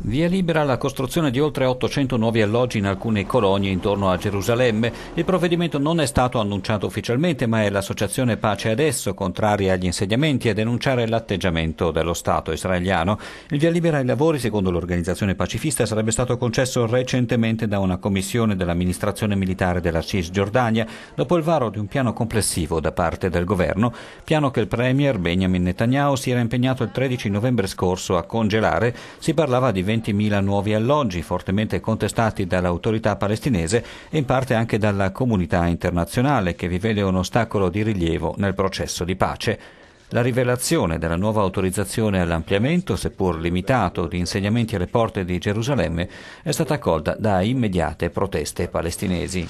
Via libera la costruzione di oltre 800 nuovi alloggi in alcune colonie intorno a Gerusalemme. Il provvedimento non è stato annunciato ufficialmente, ma è l'associazione Pace Adesso, contraria agli insediamenti, a denunciare l'atteggiamento dello Stato israeliano. Il via libera ai lavori, secondo l'organizzazione pacifista, sarebbe stato concesso recentemente da una commissione dell'amministrazione militare della Cisgiordania, dopo il varo di un piano complessivo da parte del governo, piano che il premier Benjamin Netanyahu si era impegnato il 13 novembre scorso a congelare. Si parlava di 20.000 nuovi alloggi fortemente contestati dall'autorità palestinese e in parte anche dalla comunità internazionale che vi vede un ostacolo di rilievo nel processo di pace. La rivelazione della nuova autorizzazione all'ampliamento, seppur limitato, di insegnamenti alle porte di Gerusalemme è stata accolta da immediate proteste palestinesi.